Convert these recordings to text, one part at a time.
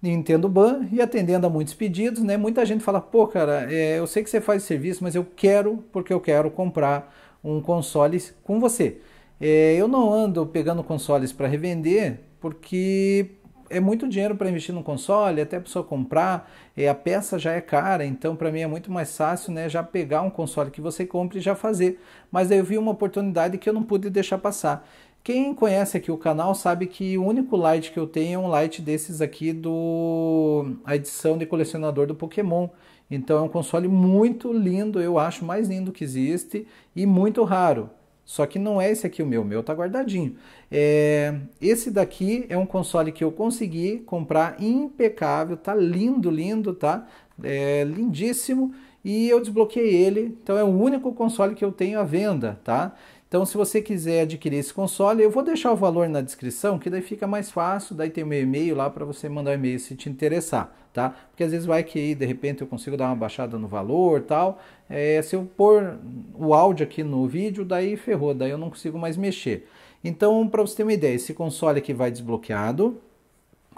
Nintendo Ban e atendendo a muitos pedidos, né? Muita gente fala, pô, cara, é, eu sei que você faz serviço, mas eu quero porque eu quero comprar um console com você. É, eu não ando pegando consoles para revender porque é muito dinheiro para investir no console, até a pessoa comprar, é, a peça já é cara, então para mim é muito mais fácil né, já pegar um console que você compre e já fazer. Mas aí eu vi uma oportunidade que eu não pude deixar passar. Quem conhece aqui o canal sabe que o único light que eu tenho é um light desses aqui do a edição de colecionador do Pokémon. Então é um console muito lindo, eu acho mais lindo que existe e muito raro. Só que não é esse aqui o meu, o meu tá guardadinho. É, esse daqui é um console que eu consegui comprar impecável, tá lindo, lindo, tá? É lindíssimo e eu desbloqueei ele, então é o único console que eu tenho à venda, tá? Então, se você quiser adquirir esse console, eu vou deixar o valor na descrição, que daí fica mais fácil, daí tem o meu e-mail lá para você mandar um e-mail se te interessar, tá? Porque às vezes vai que de repente eu consigo dar uma baixada no valor tal. É, se eu pôr o áudio aqui no vídeo, daí ferrou, daí eu não consigo mais mexer. Então, para você ter uma ideia, esse console aqui vai desbloqueado,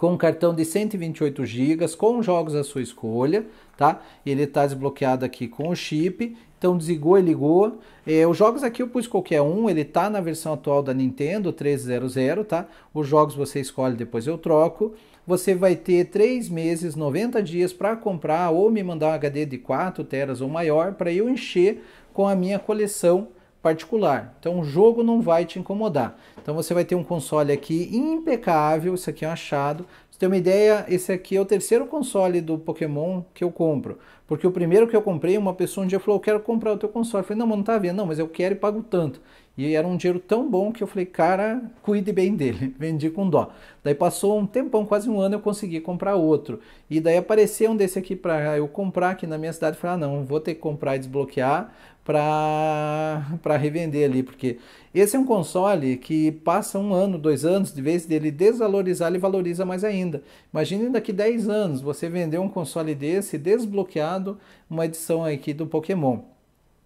com um cartão de 128 GB, com jogos à sua escolha, tá? Ele está desbloqueado aqui com o chip, então desligou e ligou. É, os jogos aqui eu pus qualquer um, ele tá na versão atual da Nintendo 300, tá? Os jogos você escolhe, depois eu troco. Você vai ter 3 meses, 90 dias para comprar ou me mandar um HD de 4 teras ou maior para eu encher com a minha coleção particular. Então o jogo não vai te incomodar. Então você vai ter um console aqui impecável, isso aqui é um achado. Você tem uma ideia, esse aqui é o terceiro console do Pokémon que eu compro. Porque o primeiro que eu comprei, uma pessoa um dia falou, eu quero comprar o teu console. Eu falei, não, mas não tá vendo. Não, mas eu quero e pago tanto. E era um dinheiro tão bom que eu falei, cara, cuide bem dele. Vendi com dó. Daí passou um tempão, quase um ano, eu consegui comprar outro. E daí apareceu um desse aqui para eu comprar aqui na minha cidade. Eu falei, ah, não, vou ter que comprar e desbloquear para revender ali, porque esse é um console que passa um ano, dois anos, de vez dele desvalorizar, ele valoriza mais ainda. imagina daqui 10 anos você vender um console desse desbloqueado, uma edição aqui do Pokémon.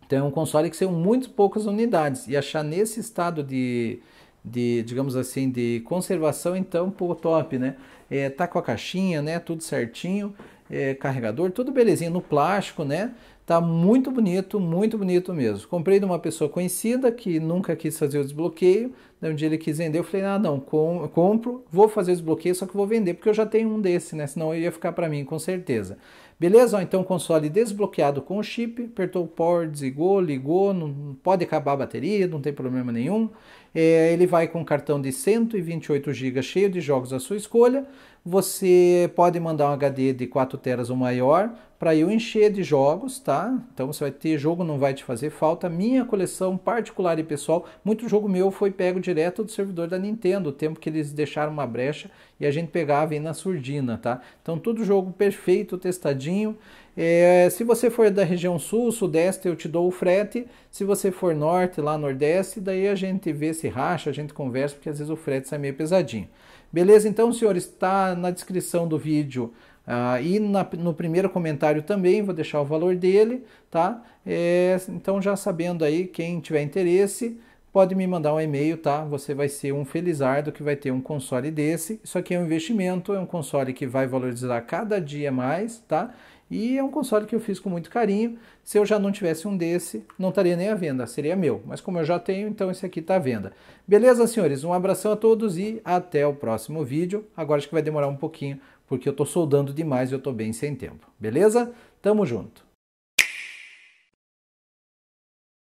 Então é um console que são muito poucas unidades e achar nesse estado de, de digamos assim, de conservação, então, pô, top, né? É, tá com a caixinha, né? Tudo certinho, é, carregador, tudo belezinha no plástico, né? Tá muito bonito, muito bonito mesmo. Comprei de uma pessoa conhecida que nunca quis fazer o desbloqueio. Daí um dia ele quis vender, eu falei: "Ah, não, com, compro, vou fazer o desbloqueio, só que vou vender porque eu já tenho um desse, né? Senão eu ia ficar para mim com certeza". Beleza? então console desbloqueado com o chip, apertou o power, desligou, ligou, não pode acabar a bateria, não tem problema nenhum. É, ele vai com um cartão de 128 GB cheio de jogos à sua escolha. Você pode mandar um HD de 4 teras ou maior para eu encher de jogos, tá? Então você vai ter jogo, não vai te fazer falta. Minha coleção particular e pessoal, muito jogo meu foi pego direto do servidor da Nintendo, o tempo que eles deixaram uma brecha e a gente pegava aí na surdina, tá? Então tudo jogo perfeito, testadinho. É, se você for da região sul, sudeste, eu te dou o frete. Se você for norte, lá nordeste, daí a gente vê se racha, a gente conversa, porque às vezes o frete sai meio pesadinho. Beleza? Então, senhores, está na descrição do vídeo ah, e na, no primeiro comentário também vou deixar o valor dele, tá? É, então já sabendo aí, quem tiver interesse, pode me mandar um e-mail, tá? Você vai ser um felizardo que vai ter um console desse. Isso aqui é um investimento, é um console que vai valorizar cada dia mais, tá? E é um console que eu fiz com muito carinho. Se eu já não tivesse um desse, não estaria nem à venda, seria meu. Mas como eu já tenho, então esse aqui está à venda. Beleza, senhores? Um abração a todos e até o próximo vídeo. Agora acho que vai demorar um pouquinho, porque eu estou soldando demais e eu estou bem sem tempo. Beleza? Tamo junto!